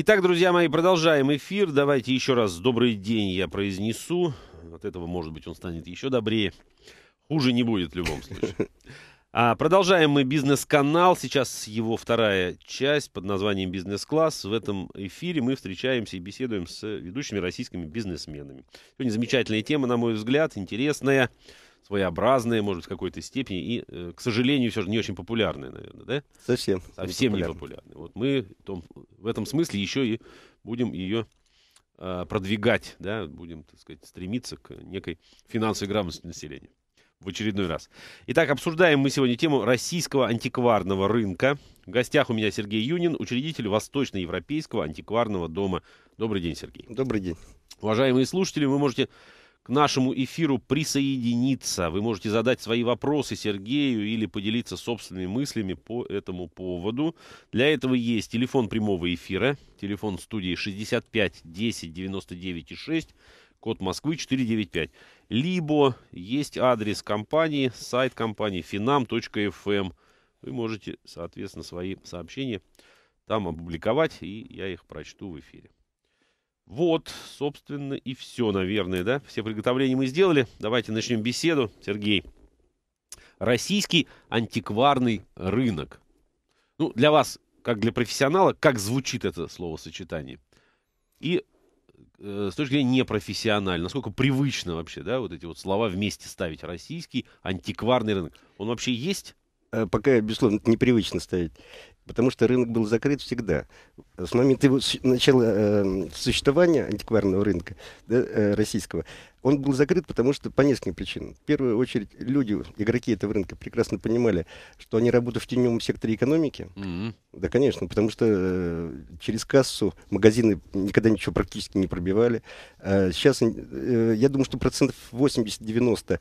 Итак, друзья мои, продолжаем эфир. Давайте еще раз добрый день я произнесу. От этого, может быть, он станет еще добрее. Хуже не будет в любом случае. А, продолжаем мы бизнес-канал. Сейчас его вторая часть под названием «Бизнес-класс». В этом эфире мы встречаемся и беседуем с ведущими российскими бизнесменами. Сегодня замечательная тема, на мой взгляд, интересная. Интересная своеобразные, может в какой-то степени, и, э, к сожалению, все же не очень популярные, наверное, да? Совсем. Совсем не популярные. Вот мы том, в этом смысле еще и будем ее а, продвигать, да, будем, так сказать, стремиться к некой финансовой грамотности населения в очередной раз. Итак, обсуждаем мы сегодня тему российского антикварного рынка. В гостях у меня Сергей Юнин, учредитель Восточноевропейского антикварного дома. Добрый день, Сергей. Добрый день. Уважаемые слушатели, вы можете к нашему эфиру присоединиться. Вы можете задать свои вопросы Сергею или поделиться собственными мыслями по этому поводу. Для этого есть телефон прямого эфира, телефон студии 65 10 99 6, код Москвы 495. Либо есть адрес компании, сайт компании finam.fm. Эм. Вы можете, соответственно, свои сообщения там опубликовать, и я их прочту в эфире. Вот, собственно, и все, наверное, да? Все приготовления мы сделали. Давайте начнем беседу. Сергей. Российский антикварный рынок. Ну, для вас, как для профессионала, как звучит это словосочетание? И э, с точки зрения непрофессионально, насколько привычно вообще, да, вот эти вот слова вместе ставить. Российский антикварный рынок. Он вообще есть? Э, пока, безусловно, это непривычно ставить потому что рынок был закрыт всегда. С момента его начала э, существования антикварного рынка да, э, российского он был закрыт, потому что по нескольким причинам. В первую очередь, люди, игроки этого рынка, прекрасно понимали, что они работают в теневом секторе экономики. Mm-hmm. Да, конечно, потому что э, через кассу магазины никогда ничего практически не пробивали. Э, сейчас, э, я думаю, что процентов 80-90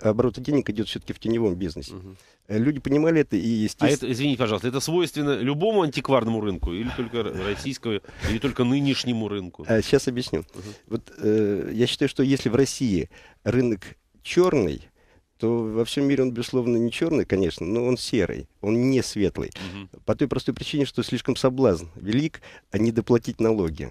оборота денег идет все-таки в теневом бизнесе. Mm-hmm. Люди понимали это и естественно... А это, извините, пожалуйста, это свойственно любому антикварному рынку или только российскому, или только нынешнему рынку? А, сейчас объясню. Вот э, я считаю, что если в России рынок черный, то во всем мире он, безусловно, не черный, конечно, но он серый, он не светлый. Угу. По той простой причине, что слишком соблазн велик, а не доплатить налоги.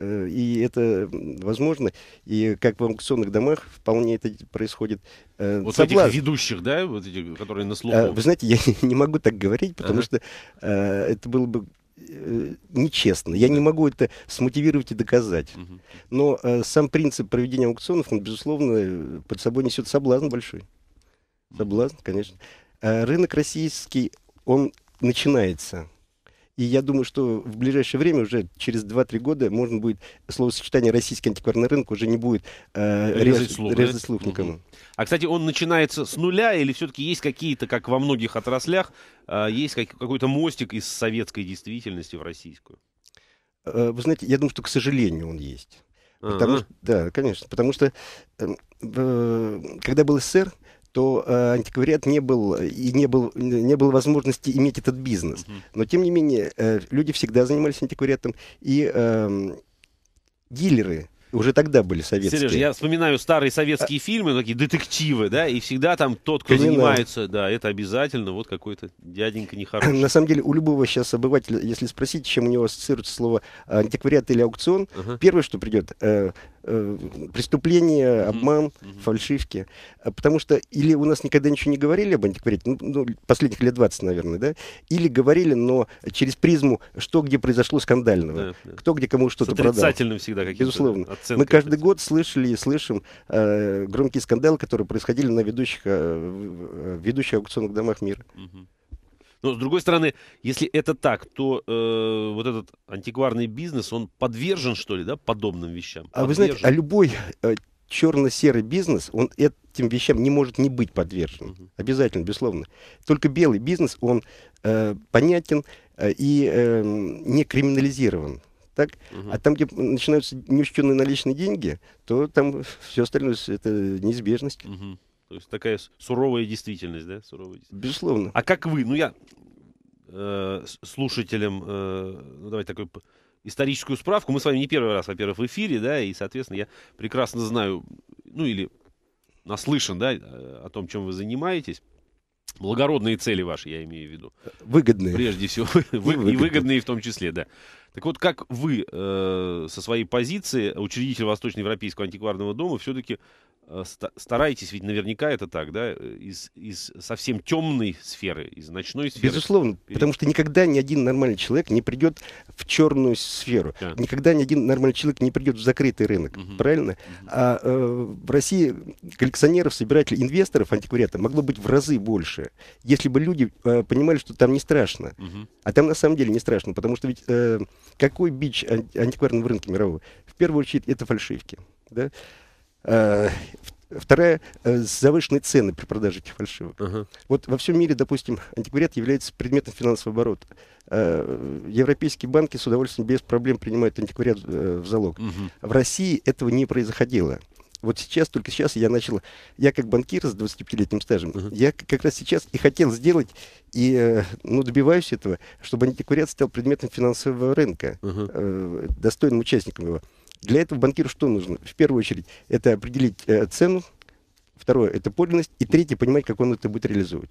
Э, и это возможно, и как в аукционных домах вполне это происходит. Э, вот соблазн. этих ведущих, да, вот этих, которые на э, слуху. Вы знаете, я не могу так говорить, потому ага. что это было бы э, нечестно. Я не могу это смотивировать и доказать. Угу. Но э, сам принцип проведения аукционов, он, безусловно, под собой несет соблазн большой. Соблазн, конечно. А рынок российский, он начинается и я думаю, что в ближайшее время, уже через 2-3 года, можно будет словосочетание «российский антикварный рынок» уже не будет э, резать, резать, слух, резать слух никому. А, кстати, он начинается с нуля или все-таки есть какие-то, как во многих отраслях, э, есть как, какой-то мостик из советской действительности в российскую? Э, вы знаете, я думаю, что, к сожалению, он есть. Потому, а -а -а. Что, да, конечно. Потому что э, э, когда был СССР, то э, антиквариат не был, и не, был, не было возможности иметь этот бизнес. Uh-huh. Но, тем не менее, э, люди всегда занимались антиквариатом, и э, дилеры уже тогда были советские. Сереж, я вспоминаю старые советские а... фильмы, ну, такие детективы, да, и всегда там тот, кто Конечно. занимается, да, это обязательно, вот какой-то дяденька нехороший. На самом деле, у любого сейчас обывателя, если спросить, чем у него ассоциируется слово антиквариат или аукцион, uh первое, что придет, э, э, преступления, обман, mm -hmm. фальшивки. Э, потому что или у нас никогда ничего не говорили об антиквариате, ну, ну последних лет 20, наверное, да, или говорили, но через призму, что где произошло скандального, да, да. кто где кому что-то продал. отрицательным всегда какие-то Безусловно. Оценки, Мы каждый оценки. год слышали и слышим э, громкие скандалы, которые происходили на ведущих, э, ведущих аукционных домах мира. Mm -hmm. Но, с другой стороны, если это так, то э, вот этот антикварный бизнес, он подвержен, что ли, да, подобным вещам? Подвержен. А вы знаете, а любой э, черно-серый бизнес, он этим вещам не может не быть подвержен. Угу. Обязательно, безусловно. Только белый бизнес, он э, понятен э, и э, не криминализирован так? Угу. А там, где начинаются неучтенные наличные деньги, то там все остальное это неизбежность. Угу. То есть такая суровая действительность, да? Суровая действительность. Безусловно. А как вы? Ну, я э, слушателям, э, ну, давайте такую историческую справку. Мы с вами не первый раз, во-первых, в эфире, да, и, соответственно, я прекрасно знаю, ну, или наслышан, да, о том, чем вы занимаетесь. Благородные цели ваши, я имею в виду. Выгодные. Прежде всего. И, выгодные. и выгодные в том числе, да. Так вот, как вы э, со своей позиции, учредитель Восточноевропейского антикварного дома, все-таки Э, стараетесь, ведь наверняка это так, да, э, из, из совсем темной сферы, из ночной сферы. Безусловно, перед... потому что никогда ни один нормальный человек не придет в черную сферу, да. никогда ни один нормальный человек не придет в закрытый рынок, угу. правильно? Угу. А э, в России коллекционеров, собирателей, инвесторов антиквариата могло быть в разы больше, если бы люди э, понимали, что там не страшно. Угу. А там на самом деле не страшно, потому что ведь э, какой бич анти- антикварного рынка мирового? В первую очередь это фальшивки, да? Э, вторая э, завышенные цены при продаже этих фальшивок. Uh-huh. Вот во всем мире, допустим, антиквариат является предметом финансового оборота. Э, европейские банки с удовольствием без проблем принимают антиквариат в залог. Uh-huh. В России этого не происходило. Вот сейчас, только сейчас я начал, я как банкир с 25-летним стажем, uh-huh. я как раз сейчас и хотел сделать, и ну, добиваюсь этого, чтобы антиквариат стал предметом финансового рынка, uh-huh. достойным участником его. Для этого банкиру что нужно? В первую очередь, это определить э, цену, второе, это подлинность, и третье, понимать, как он это будет реализовывать.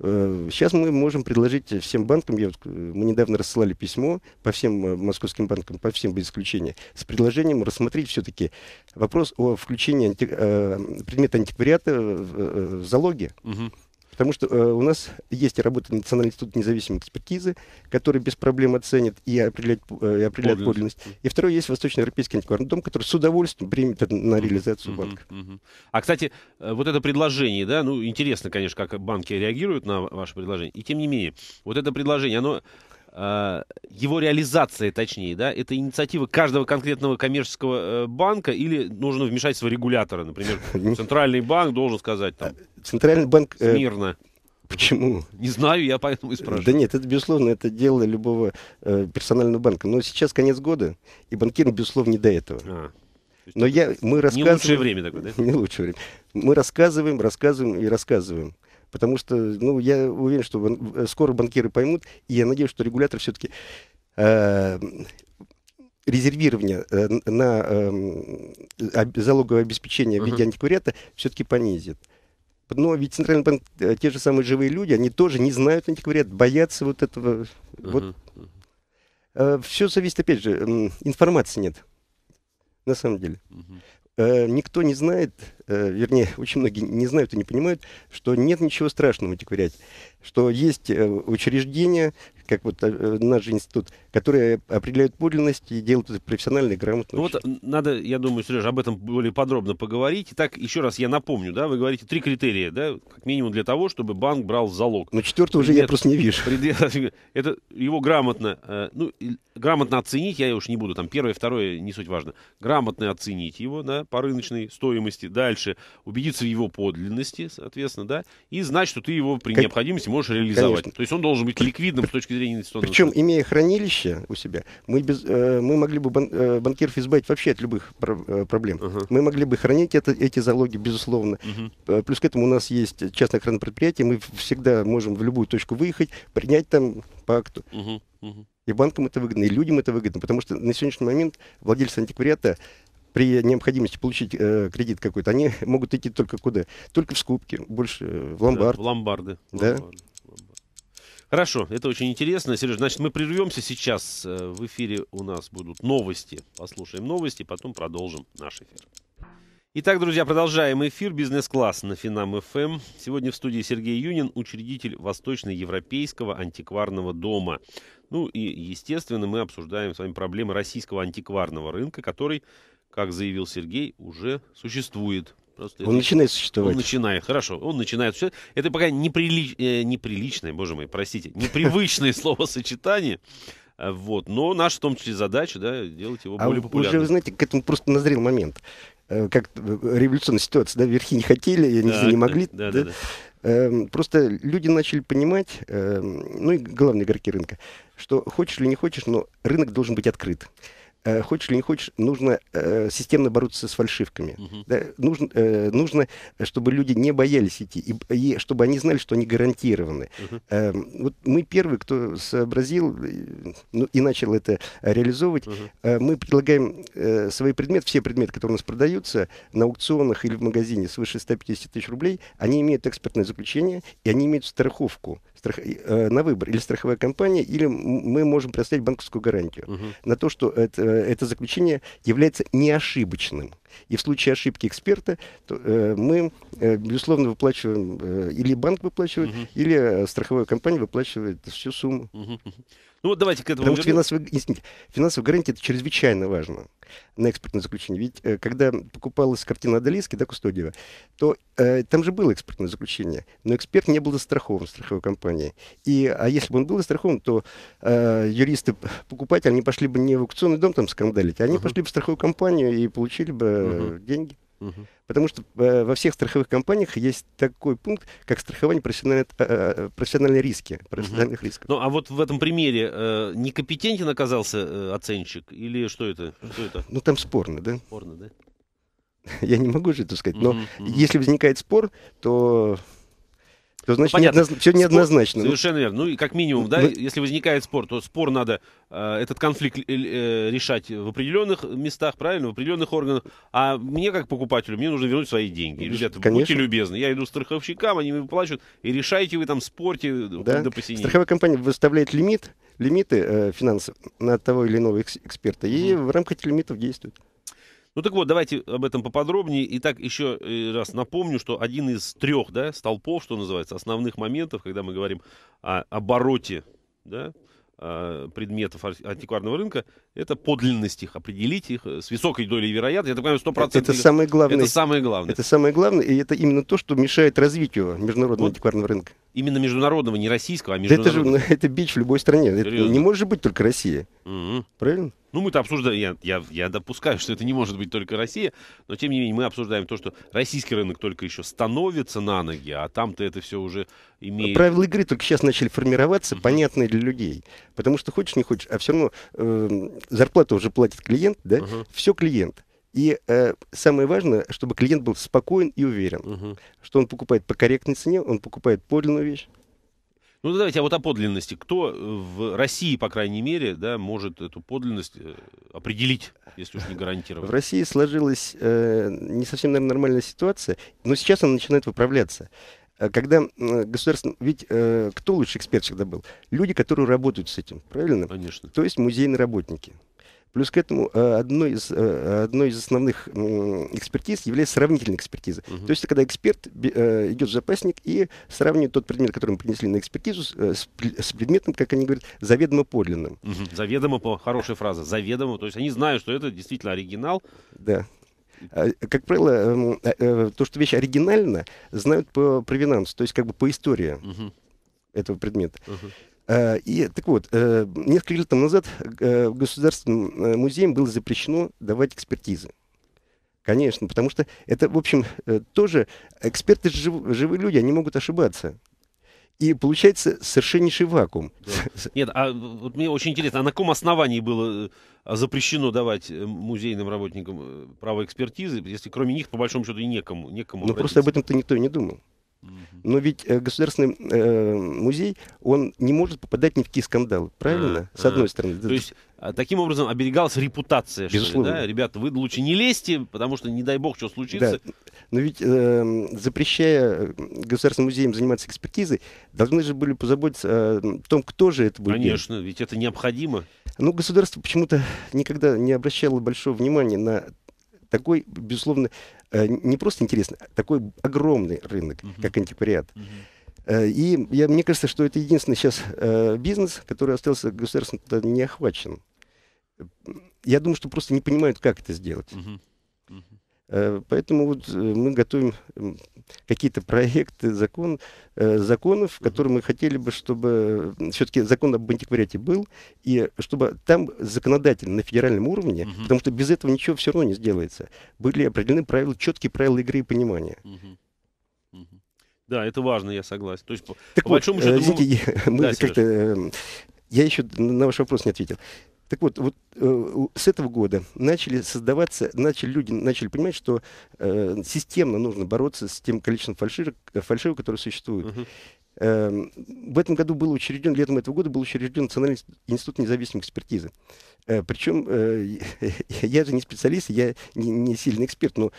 Э, сейчас мы можем предложить всем банкам, я вот, э, мы недавно рассылали письмо по всем э, московским банкам, по всем без исключения, с предложением рассмотреть все-таки вопрос о включении анти, предмета антиквариата в залоге. Угу. Потому что э, у нас есть работа Национального института независимой экспертизы, который без проблем оценит и определяет, э, и определяет подлинность. подлинность. И второй есть восточно Восточноевропейский антикварный дом, который с удовольствием примет на реализацию mm-hmm. банка. Mm-hmm. А, кстати, э, вот это предложение, да, ну, интересно, конечно, как банки реагируют на ваше предложение. И тем не менее, вот это предложение, оно Э, его реализация, точнее, да, это инициатива каждого конкретного коммерческого э, банка или нужно вмешательство регулятора, например, ну. центральный банк должен сказать там. Центральный банк. Э, смирно. Почему? Не знаю, я поэтому и спрашиваю. Да нет, это, безусловно, это дело любого э, персонального банка. Но сейчас конец года, и банкиры безусловно, не до этого. А. Но я, мы рассказываем... Не лучшее время такое, да? Не лучшее время. Мы рассказываем, рассказываем и рассказываем. Потому что, ну, я уверен, что бан- э, скоро банкиры поймут, и я надеюсь, что регулятор все-таки э- резервирование э- на э- залоговое обеспечение в виде uh-huh. антиквариата все-таки понизит. Но ведь Центральный банк, э, те же самые живые люди, они тоже не знают антиквариат, боятся вот этого. Uh-huh. Вот. Э- все зависит, опять же, информации нет, на самом деле. Uh-huh. Э, никто не знает, э, вернее, очень многие не знают и не понимают, что нет ничего страшного в антиквариате что есть э, учреждения, как вот э, наш институт, которые определяют подлинность и делают это профессионально и грамотно. Ну, вот надо, я думаю, Сережа, об этом более подробно поговорить. Итак, еще раз я напомню, да, вы говорите три критерия, да, как минимум для того, чтобы банк брал залог. Но ну, четвертый уже я просто не вижу. Предел, это его грамотно, э, ну, грамотно оценить, я уж не буду, там, первое, второе, не суть важно. Грамотно оценить его, да, по рыночной стоимости. Дальше убедиться в его подлинности, соответственно, да, и знать, что ты его при как... необходимости можешь можешь реализовать. Конечно. То есть он должен быть ликвидным с точки зрения инвестиционного. Причем, счета. имея хранилище у себя, мы, без, э, мы могли бы бан, э, банкиров избавить вообще от любых про, э, проблем. Uh-huh. Мы могли бы хранить это, эти залоги, безусловно. Uh-huh. Плюс к этому у нас есть частное охранное предприятие, мы всегда можем в любую точку выехать, принять там по акту. Uh-huh. Uh-huh. И банкам это выгодно, и людям это выгодно, потому что на сегодняшний момент владельцы антиквариата при необходимости получить э, кредит какой-то, они могут идти только куда? Только в скупки, больше э, в ломбард. Да, в ломбарды. Да? ломбарды. Хорошо, это очень интересно. Сереж, значит, мы прервемся сейчас. Э, в эфире у нас будут новости. Послушаем новости, потом продолжим наш эфир. Итак, друзья, продолжаем эфир «Бизнес-класс» на Финам ФМ. Эм. Сегодня в студии Сергей Юнин, учредитель Восточноевропейского антикварного дома. Ну и, естественно, мы обсуждаем с вами проблемы российского антикварного рынка, который, как заявил Сергей, уже существует Просто он это... начинает существовать. Он начинает, хорошо, он начинает существовать. Это пока неприли... э, неприличное, боже мой, простите, непривычное словосочетание. Э, вот. Но наша, в том числе, задача, да, делать его а более популярным. уже, вы знаете, к этому просто назрел момент. Э, как э, революционная ситуация, да, верхи не хотели, и они да, не могли. Да, да, да. Да. Эм, просто люди начали понимать, эм, ну и главные игроки рынка, что хочешь или не хочешь, но рынок должен быть открыт. Э, хочешь или не хочешь, нужно э, системно бороться с фальшивками. Угу. Да, нужно, э, нужно, э, чтобы люди не боялись идти, и, и чтобы они знали, что они гарантированы. Угу. Э, вот мы первые, кто сообразил э, ну, и начал это реализовывать, угу. э, мы предлагаем э, свои предметы, все предметы, которые у нас продаются на аукционах или в магазине свыше 150 тысяч рублей, они имеют экспертное заключение, и они имеют страховку страх... э, на выбор или страховая компания, или мы можем предоставить банковскую гарантию угу. на то, что это, э, это заключение является неошибочным. И в случае ошибки эксперта то, э, мы, э, безусловно, выплачиваем, э, или банк выплачивает, угу. или э, страховая компания выплачивает всю сумму. Угу. Ну вот давайте к этому Потому вернем. что финансовый, финансовый гарантий это чрезвычайно важно на экспортное заключение. Ведь э, когда покупалась картина Адалиски, да, Кустодиева, то э, там же было экспортное заключение, но эксперт не был застрахован в страховой компании. И, а если бы он был застрахован, то э, юристы покупатели они пошли бы не в аукционный дом там скандалить, а они uh-huh. пошли бы в страховую компанию и получили бы uh-huh. деньги. Потому что э, во всех страховых компаниях есть такой пункт, как страхование профессиональной, э, э профессиональной риски, профессиональных рисков. Ну, а вот в этом примере э, некомпетентен оказался э, оценщик или что это? что это? Ну, там спорно, да? Спорно, да? Я не могу же это сказать, но если возникает спор, то все, значит, ну, неодноз... все неоднозначно. Спор, совершенно верно. Ну и как минимум, да, Но... если возникает спор, то спор надо, э, этот конфликт э, решать в определенных местах, правильно, в определенных органах. А мне, как покупателю, мне нужно вернуть свои деньги. Ну, Ребята, Конечно. будьте любезны. Я иду страховщикам, они мне выплачивают, и решайте вы там спорте да. до посинения. Страховая компания выставляет лимит, лимиты э, финансов на того или иного эксперта, и в рамках этих лимитов действует. Ну так вот, давайте об этом поподробнее. Итак, еще э, раз напомню, что один из трех да, столпов, что называется, основных моментов, когда мы говорим о обороте да, а, предметов антикварного рынка, это подлинность их, определить их э, с высокой долей вероятности. Я так понимаю, 100%. Это, это самое главное. Это самое главное. Это самое главное, и это именно то, что мешает развитию международного вот. антикварного рынка. Именно международного, не российского, а международного. Да это же это бич в любой стране. Серьезно? Это не может быть только Россия. Угу. Правильно? Ну, мы-то обсуждаем, я, я, я допускаю, что это не может быть только Россия, но тем не менее мы обсуждаем то, что российский рынок только еще становится на ноги, а там-то это все уже имеет... Правила игры только сейчас начали формироваться, mm-hmm. понятные для людей. Потому что хочешь, не хочешь, а все равно э, зарплату уже платит клиент, да? Uh-huh. Все клиент. И э, самое важное, чтобы клиент был спокоен и уверен, uh-huh. что он покупает по корректной цене, он покупает подлинную вещь, ну, давайте, а вот о подлинности. Кто э, в России, по крайней мере, да, может эту подлинность э, определить, если уж не гарантировать? В России сложилась э, не совсем, наверное, нормальная ситуация, но сейчас она начинает выправляться э, когда государство... Ведь э, кто лучший эксперт всегда был? Люди, которые работают с этим, правильно? Конечно. То есть музейные работники. Плюс к этому э, одной из, э, одной из основных экспертиз является сравнительная экспертиза. Uh -huh. То есть, когда эксперт э, идет в запасник и сравнивает тот предмет, который мы принесли на экспертизу, с, предметом, как они говорят, заведомо подлинным. Uh -huh. Заведомо, по хорошая фраза, заведомо. То есть, они знают, что это действительно оригинал. Да. А, как правило, эм, то, что вещь оригинальна, знают по провинансу, то есть как бы по истории Uh -huh. этого предмета. Угу. Э, и так вот, э, несколько лет назад э, в Государственном музее было запрещено давать экспертизы. Конечно, потому что это, в общем, тоже эксперты жив, живые люди, они могут ошибаться. И получается совершеннейший вакуум. Да. Нет, а вот мне очень интересно, а на каком основании было запрещено давать музейным работникам право экспертизы, если кроме них, по большому счету, и некому, некому Ну, просто об этом-то никто и не думал. Но ведь э, государственный э, музей, он не может попадать ни в какие скандалы, правильно? А, С одной а, стороны. То есть а, таким образом оберегалась репутация, Безусловно. Ли, да? Ребята, вы лучше не лезьте, потому что не дай бог что случится. Да. Но ведь эм, э, запрещая государственным музеям заниматься экспертизой, должны же были позаботиться о том, кто же это будет. Конечно, делать. ведь это необходимо. Но ну, государство почему-то никогда не обращало большого внимания на такой, безусловно, э, не просто интересный, а такой огромный рынок, угу. как антиквариат. Угу. Э, и я, мне кажется, что это единственный сейчас э, бизнес, который остался государством не охвачен. Я думаю, что просто не понимают, как это сделать. Угу. Э, поэтому вот э, мы готовим какие-то проекты закон, э, законов, которые мы хотели бы, чтобы все-таки закон об антиквариате был, и чтобы там законодательно на федеральном уровне, Uh -huh. потому что без этого ничего все равно не сделается, были определены правила, четкие правила игры и понимания. Uh -huh. Uh -huh. Да, это важно, я согласен. То есть, так по вот, большому счету... Извините, мы... Я, мы да, эм, я еще на ваш вопрос не ответил. Так вот, вот э, с этого года начали создаваться, начали люди начали понимать, что э, системно нужно бороться с тем количеством фальшивок, э, фальшивок которые существуют. Угу. Эм, в этом году был учрежден, летом этого года был учрежден Национальный институт независимой экспертизы. Э, Причем э, я же не специалист, я не, не сильный эксперт, но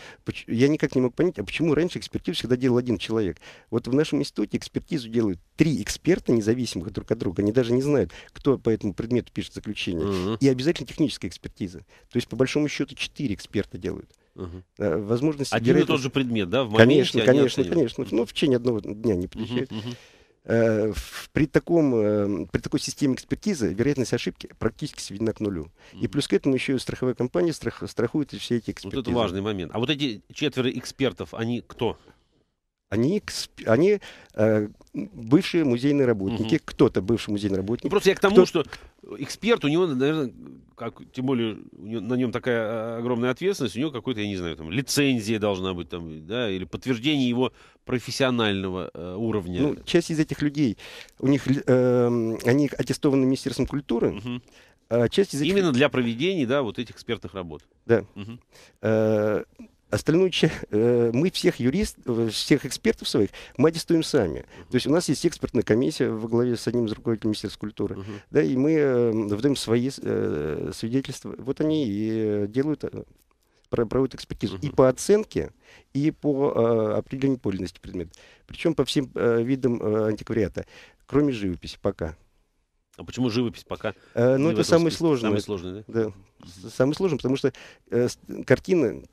я никак не мог понять, а почему раньше экспертизу всегда делал один человек. Вот в нашем институте экспертизу делают три эксперта независимых друг от друга. Они даже не знают, кто по этому предмету пишет заключение. Угу. И обязательно техническая экспертиза. То есть, по большому счету, четыре эксперта делают. Угу. Э, Возможность Один играть... и тот же предмет, да? В конечно, конечно, конечно. Но ну, в течение одного дня не посещают. Угу, угу. При, таком, эм, при такой системе экспертизы вероятность ошибки практически сведена к нулю. И плюс к этому еще и страховая компания страх, страхует все эти экспертизы. Вот это важный момент. А вот эти четверо экспертов, они кто? они, они э, бывшие музейные работники, угу. кто-то бывший музейный работник. Ну, просто я к тому, кто... что эксперт, у него, наверное, как, тем более него, на нем такая а, огромная ответственность, у него какой-то, я не знаю, там, лицензия должна быть, там, да, или подтверждение его профессионального э, уровня. Ну, часть из этих людей, у них, э, они аттестованы Министерством культуры, угу. А часть из этих... Именно для проведения, да, вот этих экспертных работ. Да. Угу. Э -э остальную часть, э, мы всех юристов, э, всех экспертов своих, мы аттестуем сами. То есть у нас есть экспертная комиссия во главе с одним из руководителей Министерства культуры, uh-huh. да, и мы э, выдаем свои свидетельства. Вот они и делают, проводят экспертизу. Uh-huh. И по оценке, и по определению подлинности предмета. Причем по всем видам антиквариата, кроме живописи пока. А почему живопись пока? Э, ну, это самый списке? сложный. Самый сложный, да? Да. Самый сложный, потому что э, картины,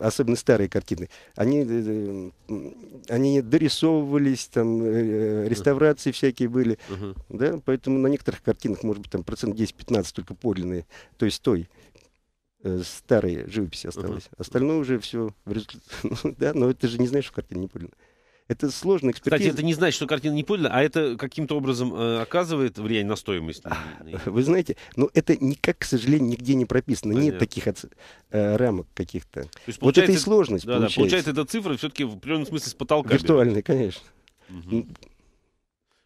особенно старые картины, они, э, э они дорисовывались, там, э, э реставрации uh-huh. всякие были. Uh-huh. Да? Поэтому на некоторых картинах, может быть, там процент 10-15 только подлинные, то есть той э, старой живописи осталось. Uh-huh. Остальное уже все в результате. Ну да, но это же не знаешь, что картина не подлинная. Это сложная экспертиза. Кстати, это не значит, что картина не а это каким-то образом э, оказывает влияние на стоимость. Вы знаете, но это никак, к сожалению, нигде не прописано. Понятно. Нет таких от, э, рамок каких-то. Вот это и сложность да, получается. Да, получается, эта цифра все-таки в определенном смысле с потолка. Виртуальная, конечно. Угу.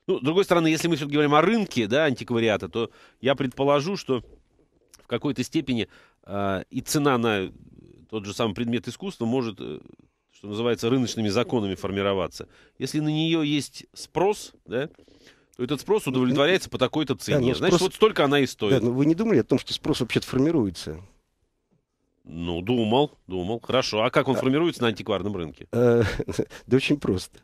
Ну, с другой стороны, если мы все-таки говорим о рынке да, антиквариата, то я предположу, что в какой-то степени э, и цена на тот же самый предмет искусства может э, что называется, рыночными законами формироваться. Если на нее есть спрос, да, то этот спрос ну, удовлетворяется по такой-то цене. Да, ну, спрос... Значит, вот столько она и стоит. Да, но ну, вы не думали о том, что спрос вообще-то формируется? Ну, думал, думал. Хорошо. А как он а... формируется на антикварном рынке? Э, да очень просто.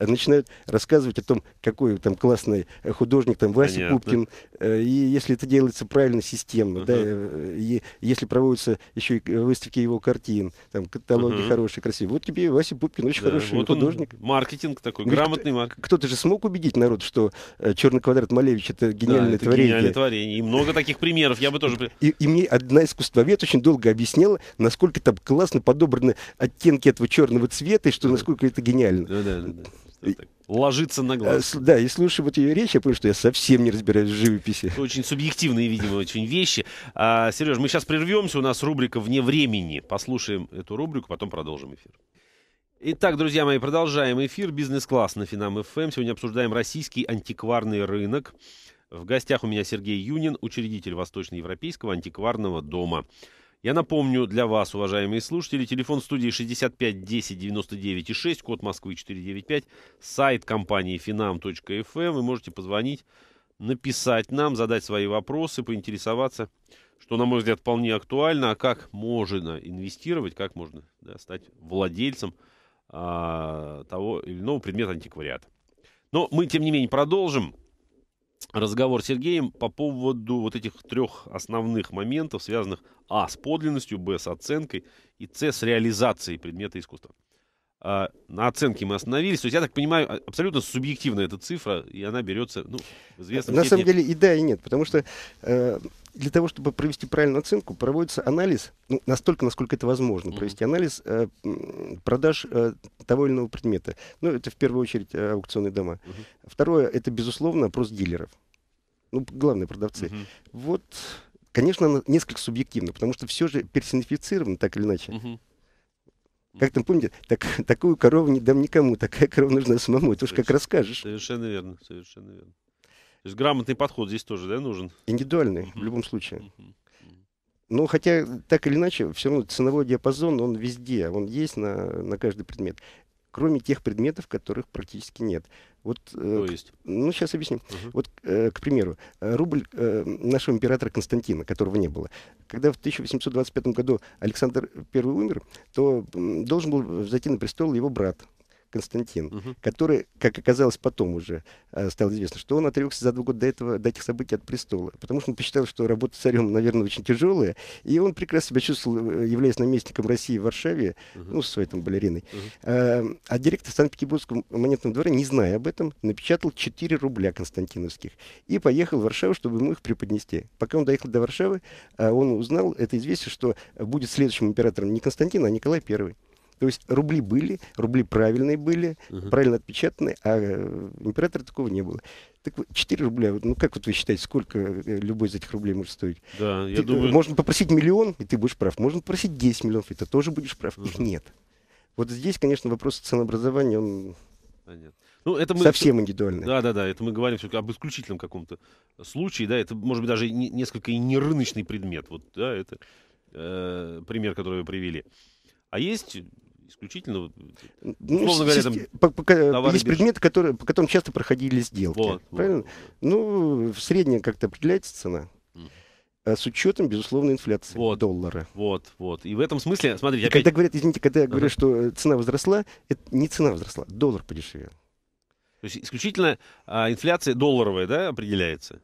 Э, начинают рассказывать о том, какой там классный э, художник, там Вася Понятно. Пупкин. Э, и если это делается правильно, системно, uh-huh. да, и если проводятся еще и выставки его картин, там каталоги uh-huh. хорошие, красивые. Вот тебе Вася Пупкин, очень да. хороший вот художник. маркетинг такой, Ведь грамотный маркетинг. Кто-то же смог убедить народ, что «Черный квадрат» Малевич — это гениальное да, это творение. гениальное творение. И много таких примеров, я бы тоже... И, и мне одна искусствовед очень долго объясняла, насколько там классно подобраны оттенки этого черного цвета, и что насколько это гениально. Да, да, да ложится на глаз. Э, да, и слушаю вот ее речь, я понял, что я совсем не разбираюсь в живописи. Это очень субъективные, видимо, очень вещи. А, Сереж, мы сейчас прервемся, у нас рубрика «Вне времени». Послушаем эту рубрику, потом продолжим эфир. Итак, друзья мои, продолжаем эфир «Бизнес-класс» на Финам ФМ. Эм. Сегодня обсуждаем российский антикварный рынок. В гостях у меня Сергей Юнин, учредитель Восточноевропейского антикварного дома. Я напомню для вас, уважаемые слушатели, телефон студии 65 10 99 и 6, код Москвы 495, сайт компании finam.fm. Эм. Вы можете позвонить, написать нам, задать свои вопросы, поинтересоваться, что, на мой взгляд, вполне актуально, а как можно инвестировать, как можно да, стать владельцем а, того или иного предмета антиквариата. Но мы, тем не менее, продолжим разговор с Сергеем по поводу вот этих трех основных моментов, связанных а. с подлинностью, б. с оценкой и с. с реализацией предмета искусства. А, на оценке мы остановились. То есть, я так понимаю, а, абсолютно субъективная эта цифра, и она берется, ну, известно. На самом деле и да, и нет, потому что э, для того, чтобы провести правильную оценку, проводится анализ, ну, настолько, насколько это возможно, mm-hmm. провести анализ э, продаж э, того или иного предмета. Ну, это в первую очередь э, аукционные дома. Mm-hmm. Второе, это, безусловно, опрос дилеров. Ну, главные продавцы. Mm-hmm. Вот, конечно, несколько субъективно, потому что все же персонифицировано так или иначе. Mm-hmm. Как там, помните, так, такую корову не дам никому, такая корова нужна самому. Это уж как расскажешь. Совершенно верно, совершенно верно. То есть грамотный подход здесь тоже, да, нужен? Индивидуальный, uh-huh. в любом случае. uh Ну, хотя, так или иначе, все равно ценовой диапазон, он везде, он есть на, на каждый предмет кроме тех предметов, которых практически нет. Вот, э, То есть? К, ну, сейчас объясню. Угу. Вот, э, к примеру, э, рубль э, нашего императора Константина, которого не было. Когда в 1825 году Александр I умер, то должен был взойти на престол его брат Константин, угу. который, как оказалось потом уже, э, стало известно, что он отрекся за два года до, этого, до этих событий от престола, потому что он посчитал, что работа царем, наверное, очень тяжелая, и он прекрасно себя чувствовал, э, являясь наместником России в Варшаве, угу. ну, со своей там балериной. Угу. А, а директор Санкт-Петербургского монетного двора, не зная об этом, напечатал 4 рубля константиновских и поехал в Варшаву, чтобы ему их преподнести. Пока он доехал до Варшавы, он узнал это известие, что будет следующим императором не Константин, а Николай Первый. То есть рубли были, рубли правильные были, угу. правильно отпечатаны, а э, императора такого не было. Так вот, 4 рубля, ну как вот вы считаете, сколько э, любой из этих рублей может стоить? Да, я э, думаю... Можно попросить миллион, и ты будешь прав. Можно попросить 10 миллионов, и ты тоже будешь прав. Угу. Их нет. Вот здесь, конечно, вопрос ценообразования, он Понятно. Ну, это мы... Совсем индивидуально. Да, да, да. Это мы говорим об исключительном каком-то случае. Да, это может быть даже не, несколько и не рыночный предмет. Вот, да, это э, пример, который вы привели. А есть исключительно, ну, условно говоря, там, по, по, Есть предметы, которые, по которым часто проходили сделки. Вот, правильно? Вот, Ну, в среднем как-то определяется цена. А с учетом, безусловно, инфляции вот, доллара. Вот, вот. И в этом смысле, смотрите, опять... Когда говорят, извините, когда говорят, uh-huh. что э, цена возросла, это не цена возросла, доллар подешевел. То есть исключительно а, инфляция долларовая, да, определяется?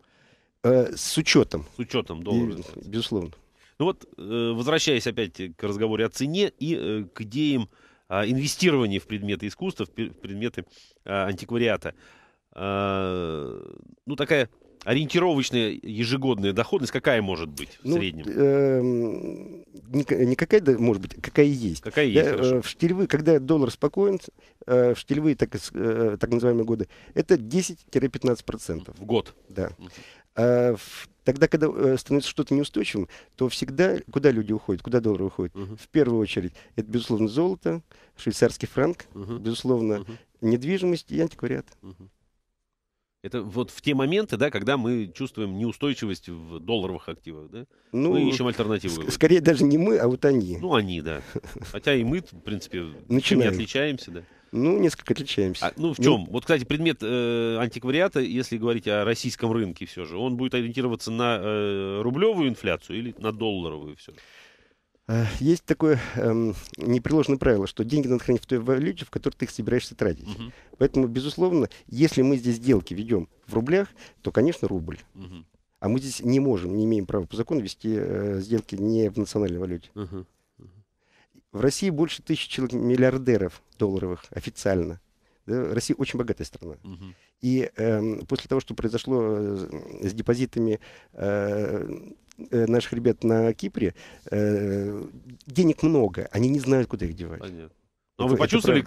А, с учетом. С учетом доллара. Безусловно. Ну вот, э, возвращаясь опять к разговору о цене и э, к идеям инвестирования в предметы искусства, в предметы а, антиквариата. А, ну, такая ориентировочная ежегодная доходность какая может быть в ну, среднем? Э, эм, не, не какая, может быть, какая есть. Какая есть, я, э, В штилевые, когда доллар спокоен, э, в штилевые так, э, так называемые годы, это 10-15%. В год? Да. Угу. в Тогда, когда э, становится что-то неустойчивым, то всегда, куда люди уходят, куда доллары уходят? Uh-huh. В первую очередь, это, безусловно, золото, швейцарский франк, uh-huh. безусловно, uh-huh. недвижимость и антиквариат. Uh-huh. Это вот в те моменты, да, когда мы чувствуем неустойчивость в долларовых активах, да? Ну, мы ищем альтернативу. Ск- скорее даже не мы, а вот они. Ну, они, да. Хотя и мы, в принципе, Начинаем. не отличаемся, да. Ну, несколько отличаемся. А, ну, в чем? Ну, вот, кстати, предмет э, антиквариата, если говорить о российском рынке все же, он будет ориентироваться на э, рублевую инфляцию или на долларовую все э, Есть такое эм, непреложное правило, что деньги надо хранить в той валюте, в которой ты их собираешься тратить. Uh -huh. Поэтому, безусловно, если мы здесь сделки ведем в рублях, то, конечно, рубль. Uh -huh. А мы здесь не можем, не имеем права по закону вести э, сделки не в национальной валюте. Uh -huh. В России больше тысячи человек, миллиардеров долларовых официально. Да? Россия очень богатая страна. Угу. И э, после того, что произошло э, с депозитами э, э, наших ребят на Кипре, э, денег много, они не знают, куда их девать. Понятно. Но это, вы почувствовали,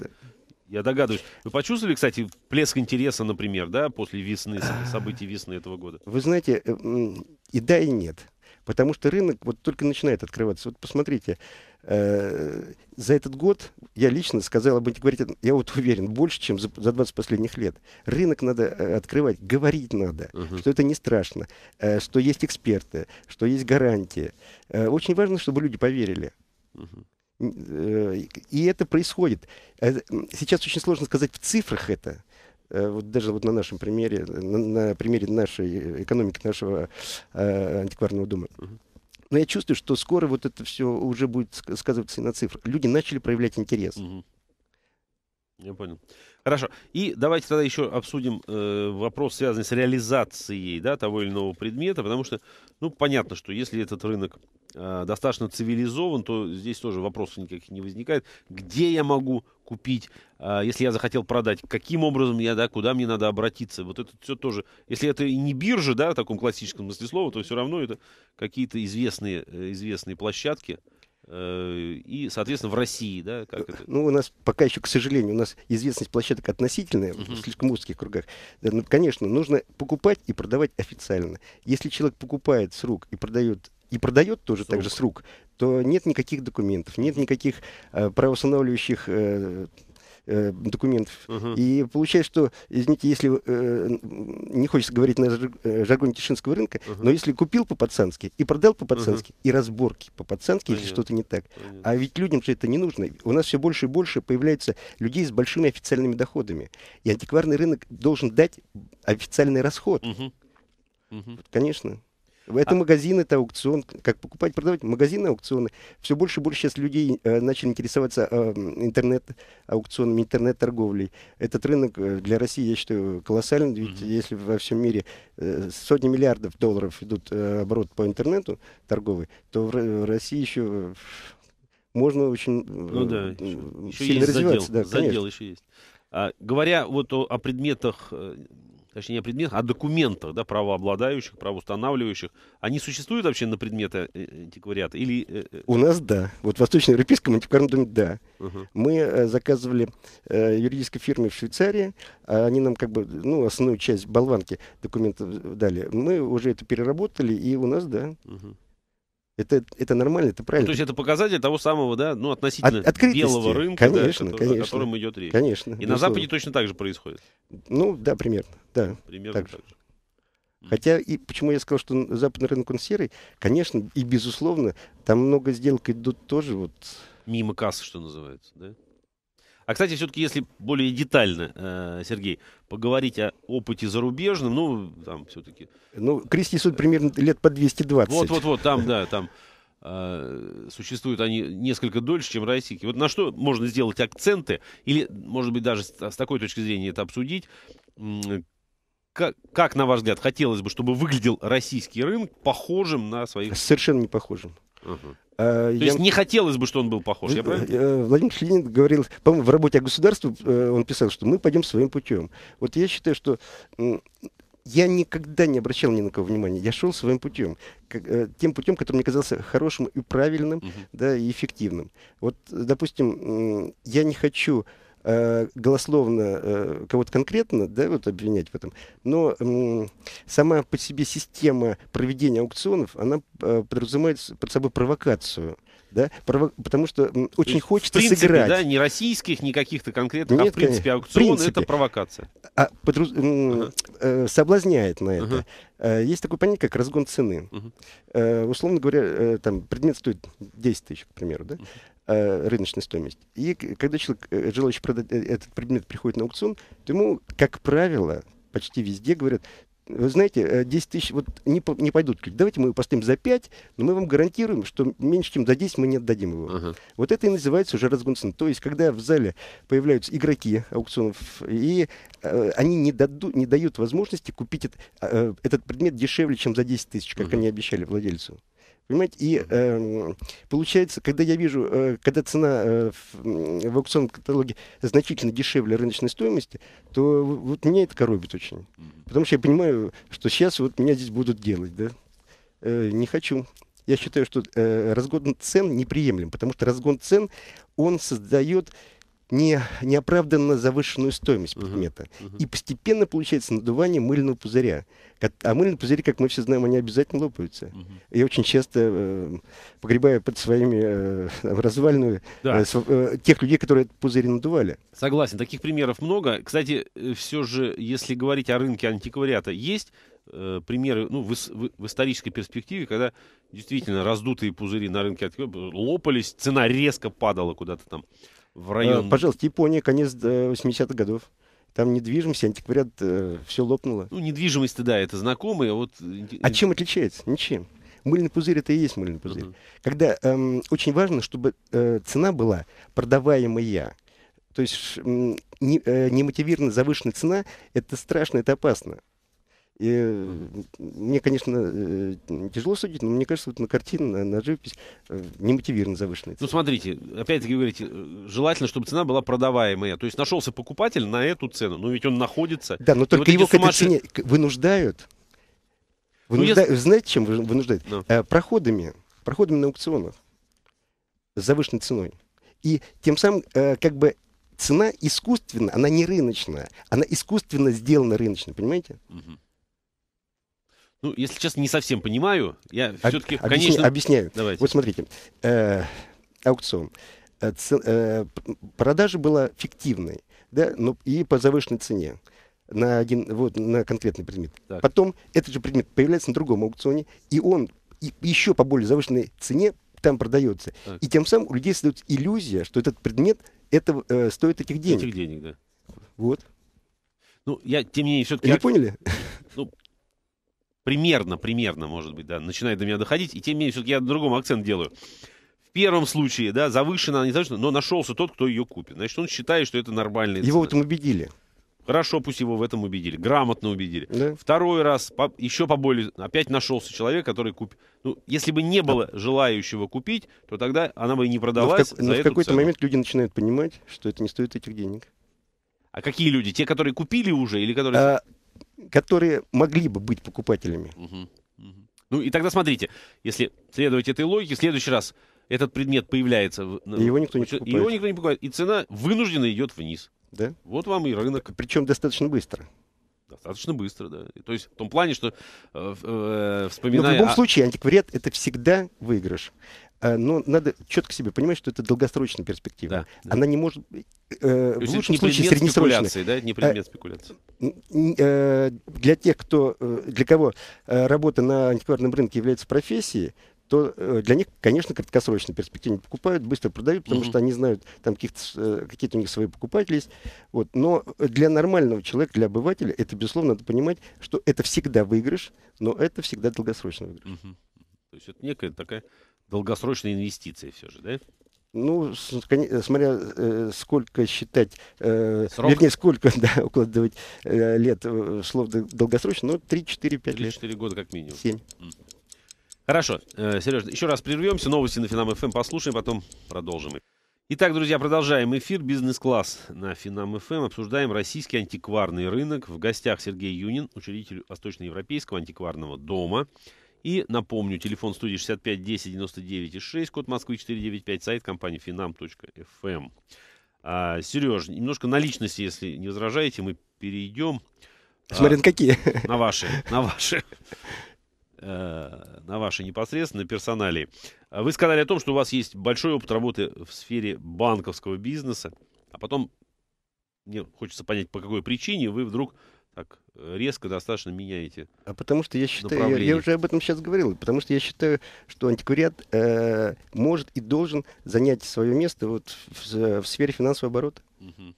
Я догадываюсь. Вы почувствовали, кстати, плеск интереса, например, да, после весны, событий весны этого года? Вы знаете, э, и да, и нет. Потому что рынок вот только начинает открываться. Вот посмотрите, Э, за этот год, я лично сказал об антиквариате, я вот уверен, больше, чем за, за 20 последних лет. Рынок надо э, открывать, говорить надо, угу. что это не страшно, э, что есть эксперты, что есть гарантии. очень важно, чтобы люди поверили. Угу. И это происходит. Сейчас очень сложно сказать в цифрах это. Вот даже вот на нашем примере, на, на примере нашей экономики, нашего антикварного дома. Uh-huh. Но я чувствую, что скоро вот это все уже будет сказываться и на цифрах. Люди начали проявлять интерес. Угу. Я понял. Хорошо. И давайте тогда еще обсудим э, вопрос, связанный с реализацией да, того или иного предмета, потому что, ну, понятно, что если этот рынок э, достаточно цивилизован, то здесь тоже вопросов никаких не возникает. Где я могу купить, э, если я захотел продать, каким образом я, да, куда мне надо обратиться. Вот это все тоже, если это не биржа, да, в таком классическом смысле слова, то все равно это какие-то известные, э, известные площадки, Э, и, соответственно, в России, да? Как это? Ну, у нас пока еще, к сожалению, у нас известность площадок относительная, uh-huh. в слишком узких кругах. Да, э, ну, конечно, нужно покупать и продавать официально. Если человек покупает с рук и продает и продает тоже с так рук. же с рук, то нет никаких документов, нет никаких э, правоустанавливающих э, э, документов. Угу. И получается, что, извините, если э, не хочется говорить на э, жаргоне Тишинского рынка, угу. но если купил по-пацански и продал по-пацански, угу. и разборки по-пацански, если что-то не так. Понятно. А ведь людям же это не нужно. У нас все больше и больше появляется людей с большими официальными доходами. И антикварный рынок должен дать официальный расход. Угу. Угу. Вот, конечно. Это а... магазин, это аукцион. Как покупать, продавать? Магазины, аукционы. Все больше и больше сейчас людей э, начали интересоваться э, интернет-аукционами, интернет-торговлей. Этот рынок э, для России, я считаю, колоссальный. Ведь mm-hmm. если во всем мире э, сотни миллиардов долларов идут э, оборот по интернету торговый, то в, в России еще можно очень э, ну, да, еще, сильно еще развиваться. Задел, да, задел конечно. еще есть. А, говоря вот о, о предметах э, точнее, не о предметах, а о документах, да, правообладающих, правоустанавливающих. Они существуют вообще на предметы антиквариата? Э, э, или... Э, у нас да. Вот в Восточноевропейском антикварном доме да. Угу. Мы заказывали э, юридической фирме в Швейцарии, а они нам как бы, ну, основную часть болванки документов дали. Мы уже это переработали, и у нас да. Угу. Это, это нормально, это правильно. Ну, то есть это показатель того самого, да, ну, относительно От, белого рынка, конечно, да, конечно, о котором идет речь. Конечно. И на Западе точно так же происходит. Ну, да, примерно. Да, примерно так же. же. Хотя, и почему я сказал, что западный рынок, он серый, конечно, и безусловно, там много сделок идут тоже вот... Мимо кассы, что называется, да? А, кстати, все-таки, если более детально, э, Сергей, поговорить о опыте зарубежном, ну, там все-таки... Ну, Кристи суд примерно лет по 220. Вот-вот-вот, там, да, там э, существуют они несколько дольше, чем российские. Вот на что можно сделать акценты, или, может быть, даже с такой точки зрения это обсудить, как, как, на ваш взгляд, хотелось бы, чтобы выглядел российский рынок похожим на своих... Совершенно не похожим. Угу. Э, То я... есть не хотелось бы, что он был похож, я э, э, Владимир Ленин говорил, по-моему, в работе о государстве он писал, что мы пойдем своим путем. Вот я считаю, что я никогда не обращал ни на кого внимания. Я шел своим путем. тем путем, который мне казался хорошим и правильным, uh да, и эффективным. Вот, допустим, я не хочу Э, голословно э, кого-то конкретно да, вот обвинять в этом, но э, сама по себе система проведения аукционов, она э, подразумевает под собой провокацию да, прово... потому что очень есть, хочется в принципе, сыграть. да, не российских, не каких-то конкретных, а, Нет, а в принципе аукцион в принципе, это провокация. А, подруз... uh э, соблазняет на это. uh есть такое понятие, как разгон цены. uh условно говоря, там предмет стоит 10 тысяч, к примеру, да? uh э, рыночная стоимость. И когда человек, э, желающий продать э, этот предмет, приходит на аукцион, то ему, как правило, почти везде говорят, вы знаете, 10 э, тысяч вот не, не пойдут. Давайте мы его поставим за 5, но мы вам гарантируем, что меньше, чем за 10 мы не отдадим его. Uh-huh. Вот это и называется уже разгон цен. То есть, когда в зале появляются игроки аукционов, и э, они не, даду, не дают возможности купить это, э, этот предмет дешевле, чем за 10 тысяч, как uh-huh. они обещали владельцу. Понимаете, и э, получается, когда я вижу, э, когда цена э, в, в аукционном каталоге значительно дешевле рыночной стоимости, то вот меня это коробит очень. Потому что я понимаю, что сейчас вот меня здесь будут делать, да? Э, не хочу. Я считаю, что э, разгон цен неприемлем, потому что разгон цен, он создает не, неоправданно завышенную стоимость предмета. Uh -huh. Uh -huh. И постепенно получается надувание мыльного пузыря. А мыльные пузыри, как мы все знаем, они обязательно лопаются. Uh -huh. Я очень часто э, погребаю под своими э, развальную да. э, э, тех людей, которые пузыри надували. Согласен, таких примеров много. Кстати, э, все же, если говорить о рынке антиквариата, есть э, примеры ну, в, в, в исторической перспективе, когда действительно раздутые пузыри на рынке лопались, цена резко падала куда-то там в район? А, пожалуйста, Япония, конец 80-х э, годов. Там недвижимость, антиквариат, э, все лопнуло. Ну, недвижимость, да, это знакомые. А, вот... Э, а чем отличается? Ничем. Мыльный пузырь это и есть мыльный пузырь. Uh-huh. Когда эм, очень важно, чтобы э, цена была продаваемая. То есть э, немотивированно завышенная цена это страшно, это опасно. И э, мне, конечно, э, тяжело судить, но мне кажется, вот на картину, на, на живопись э, не мотивирован завышенный. Ну, смотрите, опять-таки говорите, желательно, чтобы цена была продаваемая. То есть нашелся покупатель на эту цену, но ведь он находится... Да, но только вот его сумасшед... к этой цене вынуждают. вынуждают ну, я... Знаете, чем вынуждают? No. проходами, проходами на аукционах с завышенной ценой. И тем самым как бы цена искусственная, она не рыночная, она искусственно сделана рыночной, понимаете? Угу. Ну, если честно, не совсем понимаю. Я все-таки в объясни, конечном... Объясняю. Давайте. Вот смотрите. Э, аукцион. Э, Ц, э, продажа была фиктивной, да, но и по завышенной цене на, один, вот, на конкретный предмет. Так. Потом этот же предмет появляется на другом аукционе, и он и, еще по более завышенной цене там продается. Так. И тем самым у людей создается иллюзия, что этот предмет это, э, стоит этих денег. Этих денег, да. Вот. Ну, я, тем не менее, все-таки... Не поняли? Ну, примерно, примерно, может быть, да, начинает до меня доходить, и тем не менее, все-таки я другому акцент делаю. В первом случае, да, завышена она не завышена, но нашелся тот, кто ее купит. Значит, он считает, что это нормальный Его в этом убедили. Хорошо, пусть его в этом убедили, грамотно убедили. Да. Второй раз, по, еще поболее, опять нашелся человек, который купит. Ну, если бы не было да. желающего купить, то тогда она бы и не продавалась. Но в, как, в какой-то момент люди начинают понимать, что это не стоит этих денег. А какие люди? Те, которые купили уже или которые... А, которые могли бы быть покупателями. Угу. Угу. Ну и тогда смотрите, если следовать этой логике, в следующий раз этот предмет появляется... И его никто не покупает. Его никто не покупает. И цена вынуждена идет вниз. Да. Вот вам и рынок. Причем достаточно быстро. Достаточно быстро, да. То есть в том плане, что э, э, вспоминая... Но в любом случае антиквариат — это всегда выигрыш. Э, но ну, надо четко себе понимать, что это долгосрочная перспектива. Да, Она не может... Э, в лучшем случае среднесрочная. Да? не предмет э, спекуляции. Э, для тех, кто, э, для кого работа на антикварном рынке является профессией, то для них, конечно, краткосрочная перспектива. Они покупают, быстро продают, потому mm-hmm. что они знают, там каких-то какие-то у них свои покупатели есть. Вот. Но для нормального человека, для обывателя, это, безусловно, надо понимать, что это всегда выигрыш, но это всегда долгосрочный выигрыш. Mm-hmm. То есть это некая такая долгосрочные инвестиции все же, да? Ну, э, смотря э, сколько считать, э, Срок? вернее, сколько да, укладывать лет словно долгосрочно, но ну, 3-4-5 лет. 4 года как минимум. 7. Хорошо, Сережа, еще раз прервемся, новости на Финам ФМ эм послушаем, потом продолжим. Итак, друзья, продолжаем эфир. Бизнес-класс на Финам ФМ. Эм. Обсуждаем российский антикварный рынок. В гостях Сергей Юнин, учредитель Восточноевропейского антикварного дома. И напомню, телефон студии 65 10 99 6, код Москвы 495, сайт компании finam.fm. Эм. А, Сереж, немножко на личности, если не возражаете, мы перейдем. А, Смотри, а, какие. На ваши, на ваши. Э, на ваши непосредственно персонали. Вы сказали о том, что у вас есть большой опыт работы в сфере банковского бизнеса, а потом мне хочется понять, по какой причине вы вдруг так э, резко достаточно меняете. А потому что я считаю, я, я уже об этом сейчас говорил, потому что я считаю, что антиквариат э, может и должен занять свое место вот в, в сфере финансового оборота. Угу.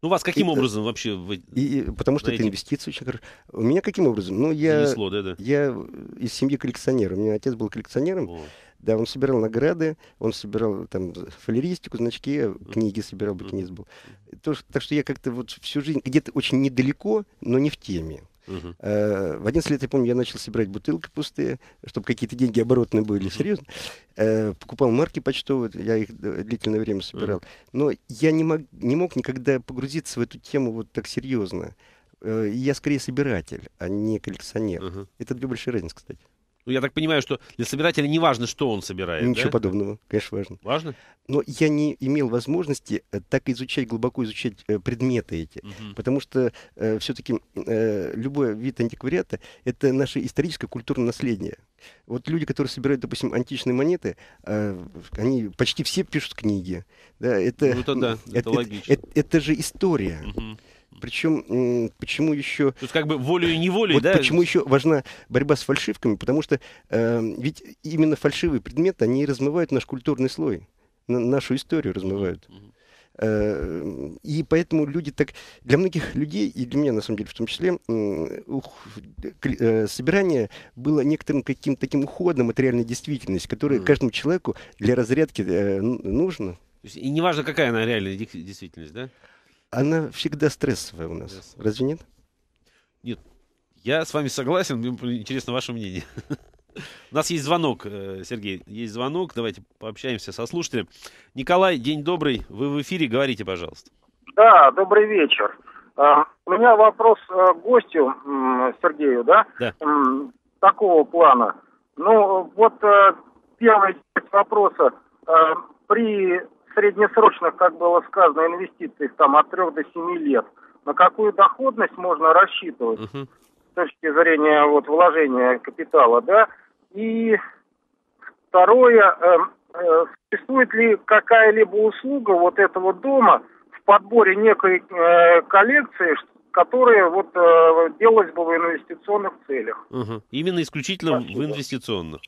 Ну, вас каким и, э, образом вообще... Вы, и, и, потому что знаете... это инвестиции очень хорошо. У меня каким образом? Ну, я, Занесло, да, да. я из семьи коллекционера. У меня отец был коллекционером. О. Да, он собирал награды, он собирал там фалеристику, значки, книги собирал, букинист был. То, так что я как-то вот всю жизнь где-то очень недалеко, но не в теме. Uh-huh. в 11 лет, я помню, я начал собирать бутылки пустые, чтобы какие-то деньги оборотные были, uh-huh. серьезно. Э, покупал марки почтовые, я их э, длительное время собирал. Uh-huh. Но я не мог, не мог никогда погрузиться в эту тему вот так серьезно. я скорее собиратель, а не коллекционер. Uh-huh. Это две большие разницы, кстати. Ну, я так понимаю, что для собирателя не важно, что он собирает. Ничего да? подобного, конечно, важно. Важно? Но я не имел возможности э, так изучать, глубоко изучать э, предметы эти. Угу. Потому что э, все-таки э, любой вид антиквариата — это наше историческое культурное наследие. Вот люди, которые собирают, допустим, античные монеты, э, они почти все пишут книги. Да, это, ну, это да, это, это, это логично. Это, это, это же история. Угу причем почему еще... То как бы волю и неволей, вот да? Почему еще важна борьба с фальшивками, потому что э, ведь именно фальшивые предметы, они размывают наш культурный слой, на, нашу историю размывают. Э, и поэтому люди так... Для многих людей, и для меня, на самом деле, в том числе, ух, э, собирание было некоторым каким-то таким уходом от реальной действительности, которое mm. каждому человеку для разрядки э, нужно. И неважно, какая она реальная действительность, да? она всегда стрессовая у нас. Yes. Разве нет? Нет. Я с вами согласен. интересно ваше мнение. У нас есть звонок, э, Сергей. Есть звонок. Давайте пообщаемся со слушателем. Николай, день добрый. Вы в эфире. Говорите, пожалуйста. Да, добрый вечер. А, у меня вопрос э, к гостю Сергею, да? Да. Такого плана. Ну, вот э, первый часть вопроса. При среднесрочных, как было сказано, инвестиций там от 3 до 7 лет, на какую доходность можно рассчитывать uh-huh. с точки зрения вот, вложения капитала, да? И второе, э, э, существует ли какая-либо услуга вот этого дома в подборе некой э, коллекции, которая вот э, делалось бы в инвестиционных целях. Угу. Именно исключительно Спасибо. в инвестиционных.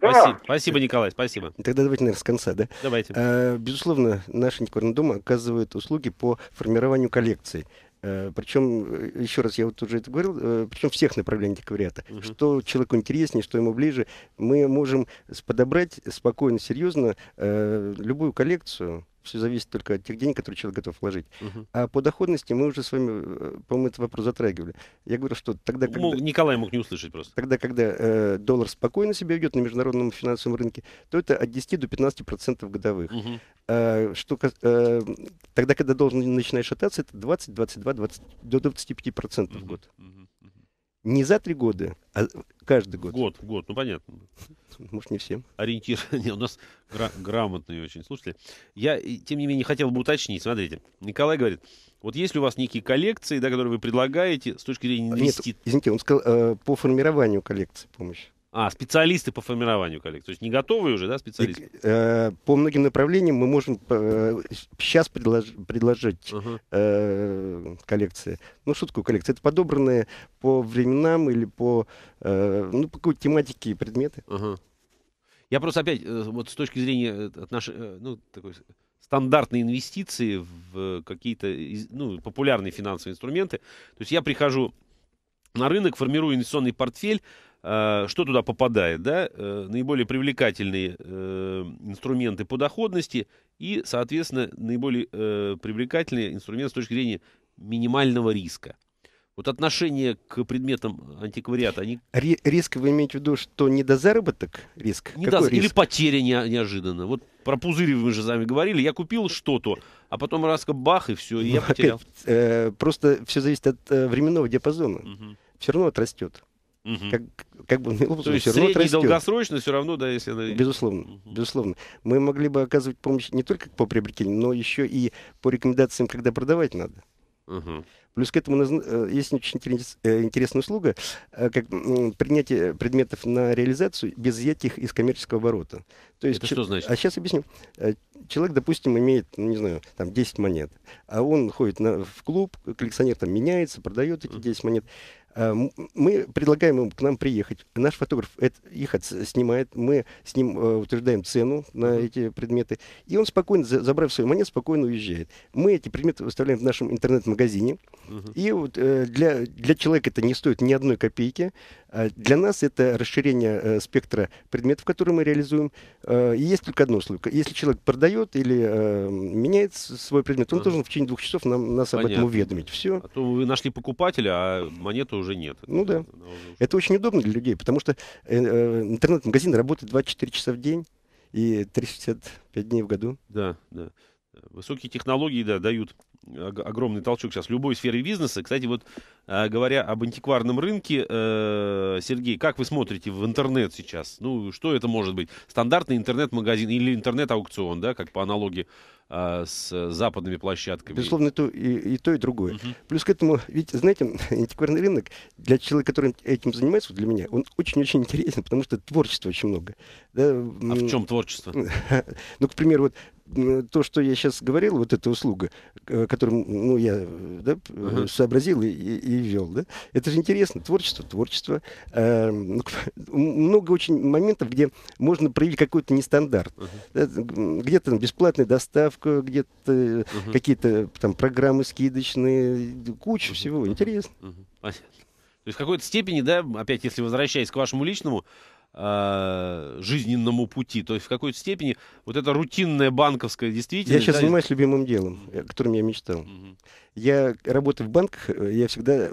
Да. Спасибо, спасибо, Николай, спасибо. Тогда давайте, наверное, с конца, да? Давайте. А, безусловно, наша антикварная дума оказывает услуги по формированию коллекций. Э, причем, э, еще раз, я вот уже это говорил, причем всех направлений антиквариата. Угу. Что человеку интереснее, что ему ближе, мы можем подобрать спокойно, серьезно любую коллекцию, все зависит только от тех денег, которые человек готов вложить. Угу. А по доходности мы уже с вами, э, по-моему, этот вопрос затрагивали. Я говорю, что тогда... Мог, Николай мог не услышать просто. Тогда, когда э, доллар спокойно себя ведет на международном финансовом рынке, то это от 10 до 15 процентов годовых. Угу. А, что, э, тогда, когда должен начинает шататься, это 20, 22, 20, до 25 процентов угу. в год. Угу. Не за три года, а каждый год. Год, год, ну понятно. Может, не всем. Ориентир. Не, у нас гра- грамотные очень слушатели. Я, тем не менее, хотел бы уточнить. Смотрите, Николай говорит, вот есть ли у вас некие коллекции, да, которые вы предлагаете с точки зрения инвестиций? А нет, извините, он сказал э, по формированию коллекции помощь. А, специалисты по формированию коллекции. То есть не готовые уже, да, специалисты? И, э, по многим направлениям мы можем э, сейчас предлож, предложить uh-huh. э, коллекции. Ну, что такое коллекция? Это подобранные по временам или по, э, ну, по какой-то тематике предметы. Uh-huh. Я просто опять, э, вот с точки зрения э, нашей, э, ну, такой стандартные инвестиции в какие-то ну, популярные финансовые инструменты. То есть я прихожу на рынок, формирую инвестиционный портфель, Э, что туда попадает, да, э, наиболее привлекательные э, инструменты по доходности и, соответственно, наиболее привлекательные инструменты с точки зрения минимального риска. Вот отношение к предметам антиквариата, они... Риск вы имеете в виду, что не до недозаработок риск? Недоз... Или риск? потеря не... неожиданно. Вот про пузыри вы же сами говорили. Я купил что-то, а потом раз бах, и все, и ну, я потерял. Опять, э, просто все зависит от э, временного диапазона. Угу. Все равно отрастет. Угу. Как, как бы ну, То есть средний долгосрочно все равно, да, если... Безусловно, угу. безусловно. Мы могли бы оказывать помощь не только по приобретению, но еще и по рекомендациям, когда продавать надо. Угу. Плюс к этому э, есть очень э, интересная услуга, э, как принятие предметов на реализацию без взятия их из коммерческого оборота. То есть, Это что значит? А сейчас объясню. Человек, допустим, имеет, ну, не знаю, там 10 монет, а он ходит на, в клуб, коллекционер там меняется, продает эти 10 монет. Э, мы предлагаем им к нам приехать. Наш фотограф это, их снимает, мы с ним э, утверждаем цену на эти предметы, и он спокойно, забрав свою монету, спокойно уезжает. Мы эти предметы выставляем в нашем интернет-магазине, угу. и вот, э, для, для человека это не стоит ни одной копейки. А для нас это расширение э, спектра предметов, которые мы реализуем. Э, и есть только одно условие. Если человек продает или э, меняет свой предмет, он а. должен в течение двух часов нам, нас Понятно. об этом уведомить. Все. А то вы нашли покупателя, а монету уже нет. Ну да. Это, очень удобно для людей, потому что э, э, интернет-магазин работает 24 часа в день и 365 дней в году. Да, да. Высокие технологии, да, дают огромный толчок сейчас в любой сфере бизнеса. Кстати, вот э, говоря об антикварном рынке, Сергей, как вы смотрите в интернет сейчас? Ну, что это может быть? Стандартный интернет-магазин или интернет-аукцион, да, как по аналогии а, с западными площадками. Безусловно, и то, и, и, то, и другое. Угу. Плюс к этому, ведь, знаете, антикварный рынок для человека, который этим занимается, для меня, он очень-очень интересен, потому что творчества очень много. Да? А в чем творчество? Ну, к примеру, вот то, что я сейчас говорил, вот эта услуга, э, которую ну, я да, uh-huh. сообразил и, и, и вел, да, это же интересно. Творчество, творчество. Эм, ну, много очень моментов, где можно проявить какой-то нестандарт. Uh-huh. где-то бесплатная доставка, доставка, где-то угу. какие-то там программы скидочные, куча угу. всего. Интересно. Угу. То есть в какой-то степени, да, опять если возвращаясь к вашему личному, Э, жизненному пути. То есть в какой-то степени вот эта рутинная банковская действительность... Я сейчас да, занимаюсь любимым делом, о э, котором я мечтал. Угу. Я работаю в банках, э, я всегда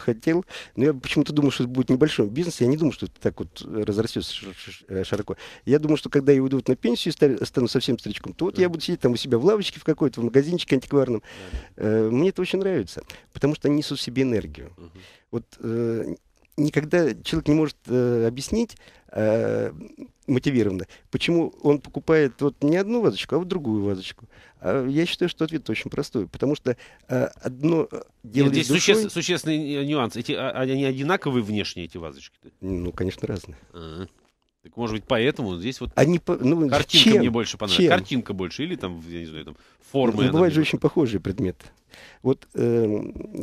хотел, но я почему-то думал, что это будет небольшой бизнес, я не думал, что это так вот разрастется широко. Я думал, что когда я уйду на пенсию и стану совсем старичком, то вот да. я буду сидеть там у себя в лавочке в какой-то, в магазинчике антикварном. Да. Мне это очень нравится, потому что они несут в себе энергию. Угу. Вот никогда человек не может э, объяснить э, мотивированно, почему он покупает вот не одну вазочку, а вот другую вазочку. А я считаю, что ответ очень простой, потому что э, одно э, дело... Нет, здесь душой... суще... существенный э, нюанс. Эти, а, они одинаковые внешне, эти вазочки? Ну, конечно, разные. А -а так может быть поэтому здесь вот Они, ну, картинка чем? мне больше понравилась. Чем? Картинка больше или там, я не знаю, там формы. Ну, бывают же очень похожие предметы. Вот э,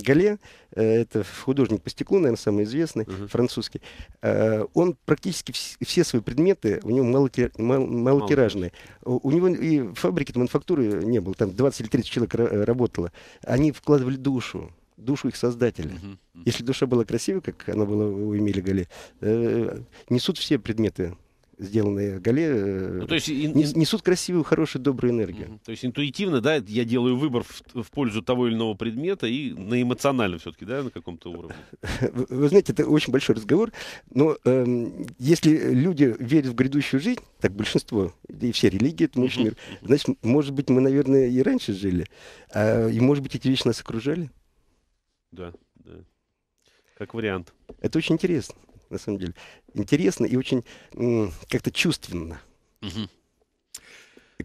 Гале, э, это художник по стеклу, наверное, самый известный, uh-huh. французский, э, он практически вс- все свои предметы, у него малотир- мал- малотиражные. Мало. У него и фабрики, и мануфактуры не было, там 20 или 30 человек работало. Они вкладывали душу душу их создателя. Uh -huh, uh -huh. Если душа была красивой, как она была у Эмили Гале, э, несут все предметы сделанные Гале, э, ну, то есть, ин... несут красивую, хорошую, добрую энергию. Uh-huh. То есть интуитивно, да, я делаю выбор в, в пользу того или иного предмета и на эмоциональном все-таки, да, на каком-то уровне. Вы, знаете, это очень большой разговор, но э, если люди верят в грядущую жизнь, так большинство, и все религии, это мощный uh-huh. мир, значит, может быть, мы, наверное, и раньше жили, а, и, может быть, эти вещи нас окружали. Да, да. Как вариант. Это очень интересно, на самом деле. Интересно и очень как-то чувственно. Угу.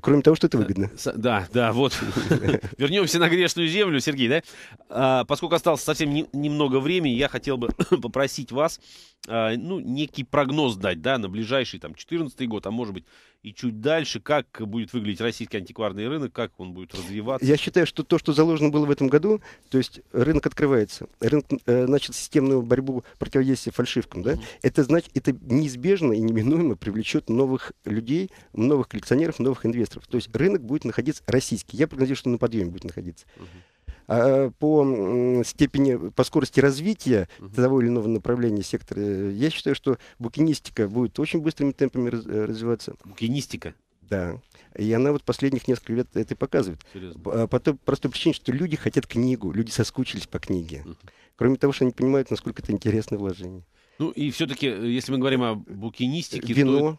Кроме того, что это э, выгодно. Да, да, вот. Вернемся на грешную землю, Сергей, да? А, поскольку осталось совсем не, немного времени, я хотел бы попросить вас а, ну, некий прогноз дать, да, на ближайший, там, 14 год, а может быть и чуть дальше, как будет выглядеть российский антикварный рынок, как он будет развиваться? Я считаю, что то, что заложено было в этом году, то есть рынок открывается, рынок э, начал системную борьбу противодействия фальшивкам, да, mm-hmm. это значит, это неизбежно и неминуемо привлечет новых людей, новых коллекционеров, новых инвесторов, то есть рынок будет находиться российский, я прогнозирую, что на подъеме будет находиться. Mm-hmm. А, э, по степени, по скорости развития угу. того или иного направления сектора, я считаю, что букинистика будет очень быстрыми темпами э, развиваться. Букинистика? Да. И она вот последних несколько лет это и показывает. Серьезно? А, по той простой причине, что люди хотят книгу, люди соскучились по книге. Угу. Кроме того, что они понимают, насколько это интересное вложение. Ну и все-таки, э, если мы говорим о букинистике... Вино. То...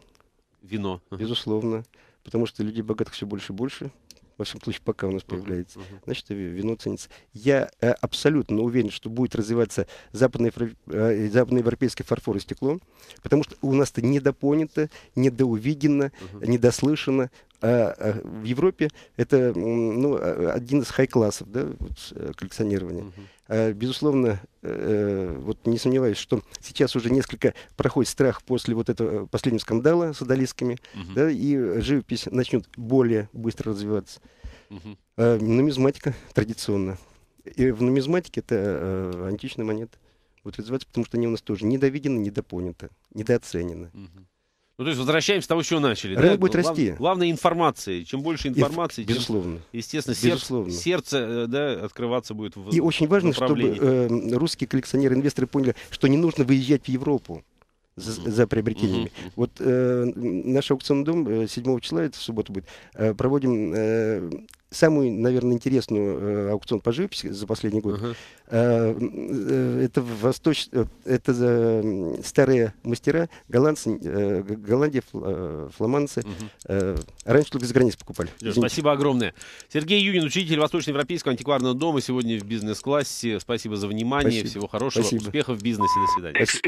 Вино. Безусловно. Потому что люди богатых все больше и больше во всяком случае, пока у нас появляется, uh -huh. значит, вино ценится. Я э, абсолютно уверен, что будет развиваться западноевропейский э, западно фарфор и стекло, потому что у нас-то недопонято, недоувидено, uh -huh. недослышано. А, а в Европе это ну, а, один из хай-классов да, э, коллекционирования. Uh -huh. Э, безусловно, э, вот не сомневаюсь, что сейчас уже несколько проходит страх после вот этого э, последнего скандала с одолисками, угу. да, и живопись начнет более быстро развиваться. Угу. Нумизматика традиционно. И в нумизматике это античная монета. Вот развивается, потому что они у нас тоже недовидены, недопоняты, недооценены. Угу. Ну, то есть возвращаемся к тому, с чего начали. Рынок да? будет Глав, расти. Главное информация. Чем больше информации, Безусловно. Тем, естественно, Безусловно. Сердце, сердце э, да, открываться будет в И очень важно, чтобы э, русские коллекционеры, инвесторы поняли, что не нужно выезжать в Европу за, за приобретениями. Mm-hmm. Вот э, наш аукционный дом 7 э, числа, это в субботу будет, э, проводим э, самую, наверное, интересную э, аукцион по живописи за последний год. Uh-huh. Э, э, это восточ... это э, старые мастера, голландцы, э, Голландия, э, фламандцы. Uh-huh. Э, раньше только за границ покупали. Леш, спасибо огромное. Сергей Юнин, учитель Восточноевропейского антикварного дома, сегодня в бизнес-классе. Спасибо за внимание, спасибо. всего хорошего, спасибо. успехов в бизнесе. До свидания.